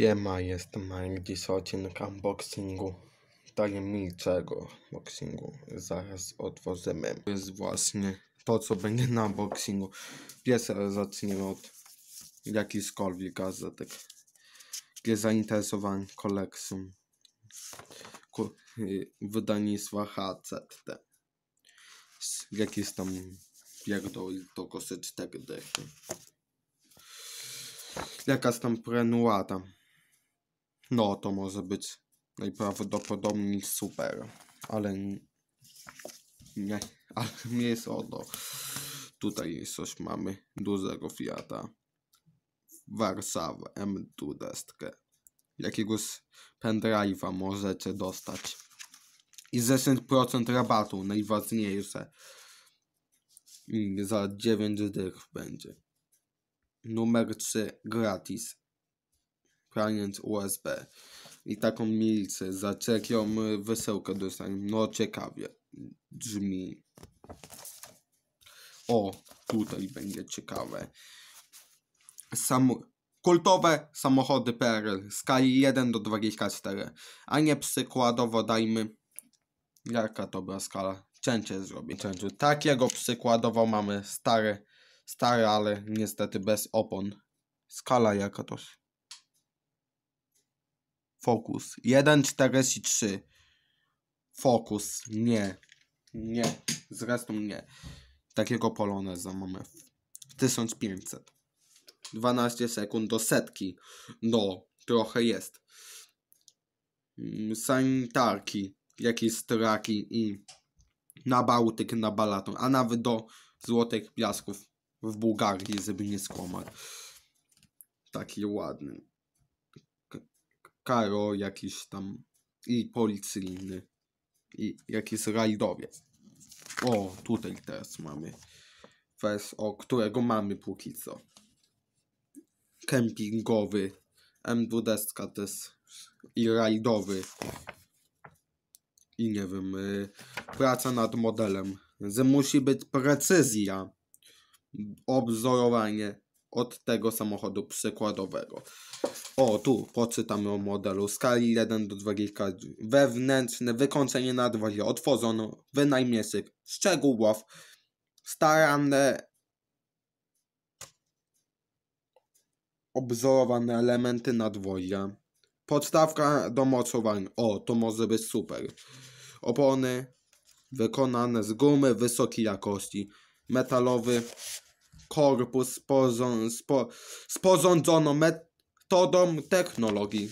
Siema, jest Mike, dziś odcinek unboxingu tajemniczego boxingu. Zaraz otworzymy. To jest właśnie to, co będzie na boxingu. Pierwsze zaczniemy od jakichkolwiek gazetek. Jest zainteresowany kolekcją y, wydawnictwa HCT, jakiś tam pierdol, to kosy 4 dychy jakaś tam prenuata. No, to może być najprawdopodobniej super, ale nie, ale nie jest ono. Tutaj coś mamy dużego Fiata. Warszawę M20. Jakiegoś pendrive'a możecie dostać. I 10% rabatu, najważniejsze. I za 9 dych będzie. Numer 3 gratis klient USB. I taką milcę za trzecią wysyłkę dostałem. No ciekawie brzmi. O, tutaj będzie ciekawe. Samo kultowe samochody PRL skali 1 do 24, a nie przykładowo dajmy jaka to była skala. Cięcie zrobię. Cięcie. Takiego przykładowo mamy stare, stare, ale niestety bez opon. Skala jaka to Fokus. 1,43. Fokus. Nie. Nie. Zresztą nie. Takiego poloneza mamy w 1500. 12 sekund do setki. No, trochę jest. Sanitarki, jakieś straki i na Bałtyk, na Balaton, a nawet do Złotych Piasków w Bułgarii, żeby nie skłamać. Taki ładny. Karo jakiś tam i policyjny i jakiś rajdowiec. O, tutaj teraz mamy wers, o którego mamy póki co. Kempingowy, M20 jest i rajdowy. I nie wiem, y, praca nad modelem. Że musi być precyzja, obzorowanie od tego samochodu przykładowego. O, tu poczytamy o modelu. Skali 1 do 20. Wewnętrzne wykończenie nadwozia otworzono. Wynajmieszyk. Szczegółów. Staranne obzorowane elementy nadwozia. Podstawka do mocowań. O, to może być super. Opony wykonane z gumy wysokiej jakości. Metalowy korpus sporządzono met to dom technologii.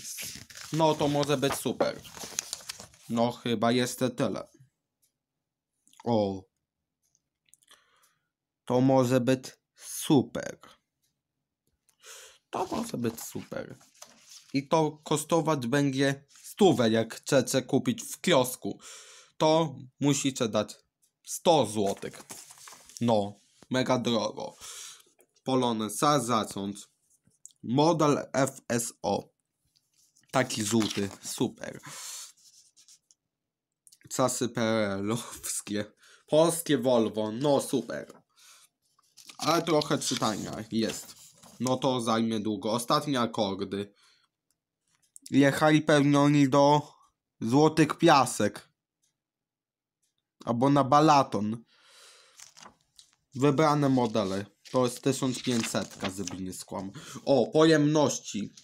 No to może być super. No chyba jest tyle. O. To może być super. To może być super. I to kosztować będzie stówę, jak chcecie kupić w kiosku. To musicie dać 100 zł. No, mega drogo. za zacząć. Model FSO. Taki złoty, super. Czasy PRL-owskie. Polskie Volvo, no super. Ale trochę czytania jest. No to zajmie długo. Ostatnie akordy. Jechali pewnie oni do Złotych Piasek. Albo na Balaton. Wybrane modele. To jest 1500 zybiny skłam. O, pojemności.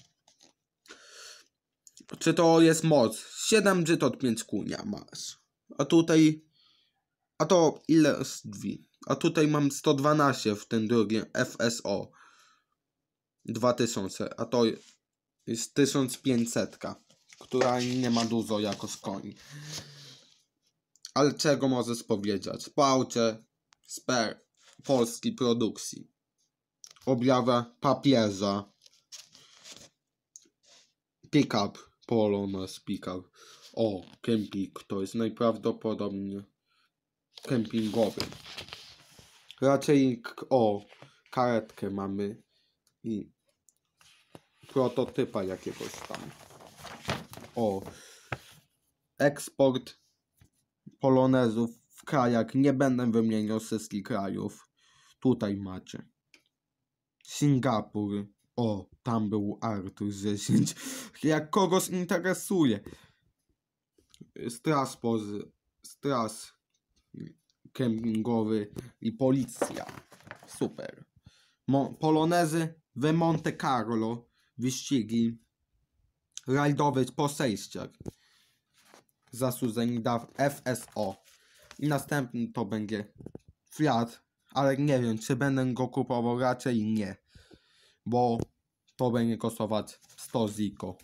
Czy to jest moc? 7 czy to 5 kunia masz. A tutaj... A to ile jest drzwi? A tutaj mam 112 w tym drugim FSO. 2000. A to jest 1500, która nie ma dużo jako z koni. Ale czego możesz powiedzieć? Pałcie, sper, polskiej produkcji. Objawa papieża. Pickup. z pickup. O, kemping, to jest najprawdopodobniej kempingowy. Raczej o, karetkę mamy i prototypa jakiegoś tam. O, eksport polonezów w krajach. Nie będę wymieniał wszystkich krajów. Tutaj macie. Singapur. O, tam był Artur 10. Jak kogoś interesuje. Strasbourg. Stras kempingowy i policja. Super. Mo Polonezy we Monte Carlo. Wyścigi. rajdowe po sejściach. Zasłużeni daw FSO. I następny to będzie Fiat ale nie wiem, czy będę go kupował, raczej nie, bo to będzie kosztować 100 ziko.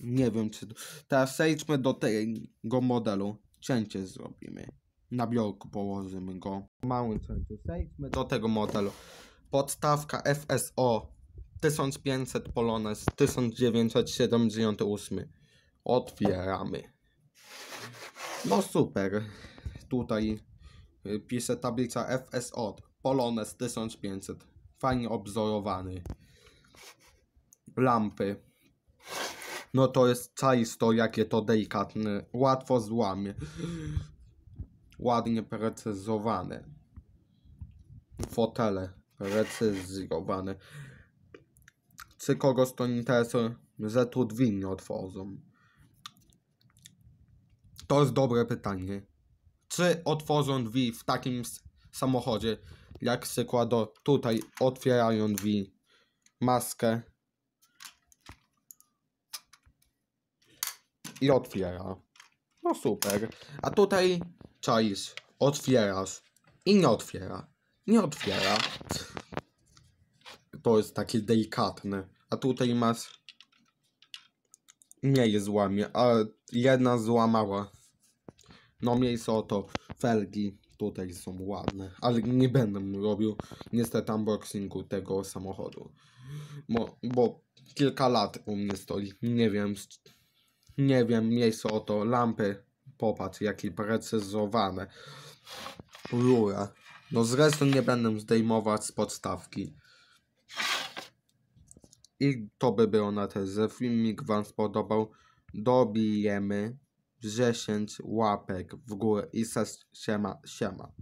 Nie wiem, czy... Teraz przejdźmy do tego modelu. Cięcie zrobimy. Na biurku położymy go. Mały cięcie. Przejdźmy do tego modelu. Podstawka FSO 1500 Polones 1978. Otwieramy. No super tutaj y, pisze tablica FSO Polones 1500 fajnie obzorowany lampy no to jest czaisto jakie to delikatne łatwo złamie ładnie precyzowane fotele precyzowane czy kogoś to interesuje że tu drzwi nie otworzą to jest dobre pytanie czy otworzą drzwi w takim samochodzie, jak przykłado tutaj otwierają drzwi, maskę i otwiera. No super. A tutaj czaisz, otwierasz i nie otwiera. Nie otwiera. To jest takie delikatne. A tutaj masz nie jest złamie, a jedna złamała. No miejsce oto felgi tutaj są ładne, ale nie będę robił niestety unboxingu tego samochodu, bo, bo kilka lat u mnie stoi, nie wiem, nie wiem, miejsce oto lampy, popatrz jakie precyzowane, rura, no zresztą nie będę zdejmować z podstawki. I to by było na tyle. Filmik Wam spodobał. Dobijemy 10 łapek w górę i se siema, siema.